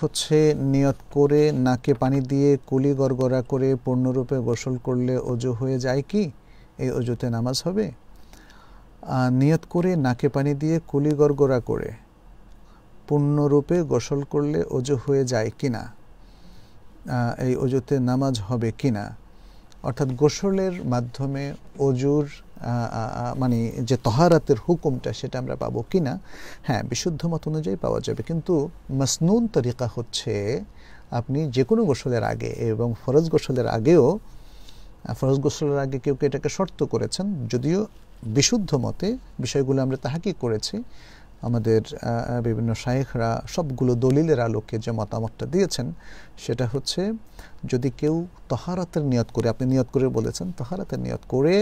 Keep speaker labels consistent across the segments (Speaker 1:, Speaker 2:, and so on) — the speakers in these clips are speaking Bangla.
Speaker 1: হচ্ছে নিয়ত করে নাকে পানি দিয়ে কুলি গড়গড়া করে পূর্ণরূপে গোসল করলে অজু হয়ে যায় কি এই অজুতে নামাজ হবে নিয়ত করে নাকে পানি দিয়ে কুলি গড়গড়া করে পূর্ণরূপে গোসল করলে অজু হয়ে যায় কি না এই অজুতে নামাজ হবে কি না অর্থাৎ গোসলের মাধ্যমে অজুর মানে যে তহারাতের হুকুমটা সেটা আমরা পাবো কি না হ্যাঁ বিশুদ্ধ মত অনুযায়ী পাওয়া যাবে কিন্তু মসনুন তরিকা হচ্ছে আপনি যে কোনো গোসলের আগে এবং ফরজ গোসলের আগেও ফরজ গোসলের আগে কেউ কে এটাকে শর্ত করেছেন যদিও বিশুদ্ধ মতে বিষয়গুলো আমরা তাহাকি করেছি আমাদের বিভিন্ন শায়েখরা সবগুলো দলিলের আলোকে যে মতামতটা দিয়েছেন সেটা হচ্ছে যদি কেউ তহারাতের নিয়ত করে আপনি নিয়ত করে বলেছেন তহারাতের নিয়ত করে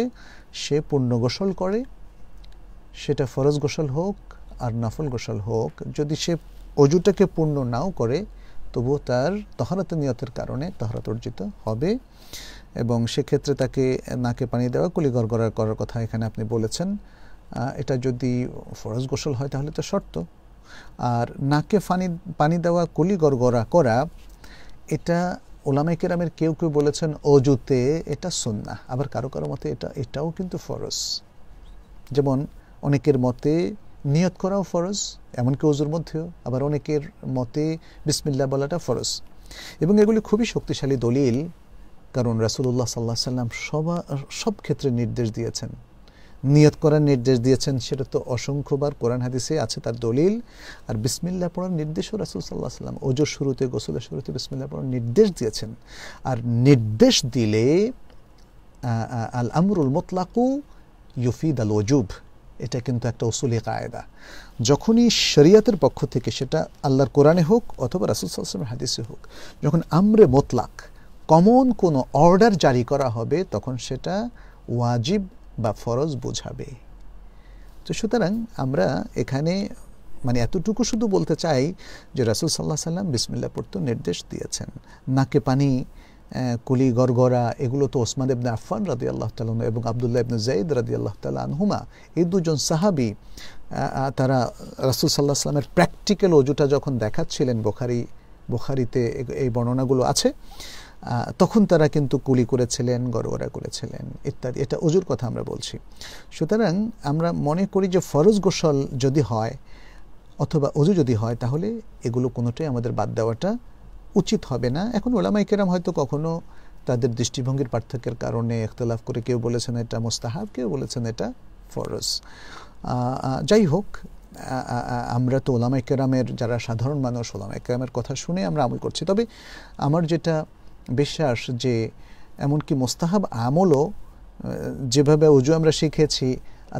Speaker 1: সে পূর্ণ গোসল করে সেটা ফরজ গোসল হোক আর নাফল গোসল হোক যদি সে অজুটাকে পূর্ণ নাও করে তবুও তার তহরাত নিয়তের কারণে তহরাত অর্জিত হবে এবং সেক্ষেত্রে তাকে নাকে পানি দেওয়া গড় করার কথা এখানে আপনি বলেছেন এটা যদি ফরজ গোসল হয় তাহলে তো শর্ত আর নাকে ফানি পানি দেওয়া কলি গড়গড়া করা এটা ওলামে কেরামের কেউ কেউ বলেছেন অজুতে এটা সন্না আবার কারো কারো মতে এটা এটাও কিন্তু ফরজ যেমন অনেকের মতে নিয়ত করাও ফরজ এমনকি অজুর মধ্যেও আবার অনেকের মতে বিসমিল্লা বলাটা ফরজ এবং এগুলি খুবই শক্তিশালী দলিল কারণ রাসুল্লাহ সাল্লাহ সাল্লাম সবা সব ক্ষেত্রে নির্দেশ দিয়েছেন নিয়ত করার নির্দেশ দিয়েছেন সেটা তো অসংখ্যবার কোরআন হাদিসে আছে তার দলিল আর বিসমিল্লা পড়ার নির্দেশও রাসুল সাল্লাহ সাল্লাম ওজো শুরুতে গোসলের শুরুতে বিসমিল্লা পড়ার নির্দেশ দিয়েছেন আর নির্দেশ দিলে আল আমরুল মোতলাকু ইউফিদ আল ওজুব এটা কিন্তু একটা ওসুলি কায়দা যখনই শরিয়াতের পক্ষ থেকে সেটা আল্লাহর কোরআনে হোক অথবা রাসুল সাল্লামের হাদিসে হোক যখন আমরে মোতলাক কমন কোনো অর্ডার জারি করা হবে তখন সেটা ওয়াজিব বা ফরজ বোঝাবে তো সুতরাং আমরা এখানে মানে এতটুকু শুধু বলতে চাই যে রাসুল সাল্লাহ সাল্লাম বিসমিল্লা পড়তে নির্দেশ দিয়েছেন নাকে পানি কুলি গরগরা এগুলো তো ওসমান ইবনে আফান রাদি আল্লাহ তালন এবং আবদুল্লাহ ইবনে জাইদ রাদি আল্লাহ তাল আনহুমা এই দুজন সাহাবি তারা রাসুল সাল্লাহ সাল্লামের প্র্যাকটিক্যাল অজুটা যখন দেখাচ্ছিলেন বোখারি বোখারিতে এই বর্ণনাগুলো আছে তখন তারা কিন্তু কুলি করেছিলেন গরগরা করেছিলেন ইত্যাদি এটা অজুর কথা আমরা বলছি সুতরাং আমরা মনে করি যে ফরজ গোসল যদি হয় অথবা অজু যদি হয় তাহলে এগুলো কোনোটাই আমাদের বাদ দেওয়াটা উচিত হবে না এখন ওলামাইকেরাম হয়তো কখনো তাদের দৃষ্টিভঙ্গির পার্থক্যের কারণে একতলাফ করে কেউ বলেছেন এটা মোস্তাহাব কেউ বলেছেন এটা ফরজ যাই হোক আমরা তো ওলামাইকেরামের যারা সাধারণ মানুষ ওলামাইকেরামের কথা শুনে আমরা আমল করছি তবে আমার যেটা বিশ্বাস যে এমনকি মোস্তাহাব আমলও যেভাবে উজু আমরা শিখেছি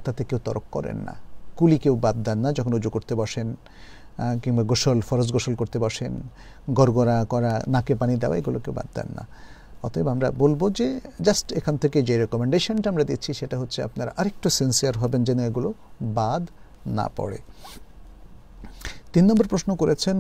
Speaker 1: তাতে কেউ তরক করেন না কুলি কেউ বাদ দেন না যখন উজু করতে বসেন কিংবা গোসল ফরজ গোসল করতে বসেন গড়গড়া করা নাকে পানি দেওয়া এগুলো কেউ বাদ দেন না অতএব আমরা বলবো যে জাস্ট এখান থেকে যে রেকমেন্ডেশনটা আমরা দিচ্ছি সেটা হচ্ছে আপনারা আরেকটু সিনসিয়ার হবেন যেন এগুলো বাদ না পড়ে তিন নম্বর প্রশ্ন করেছেন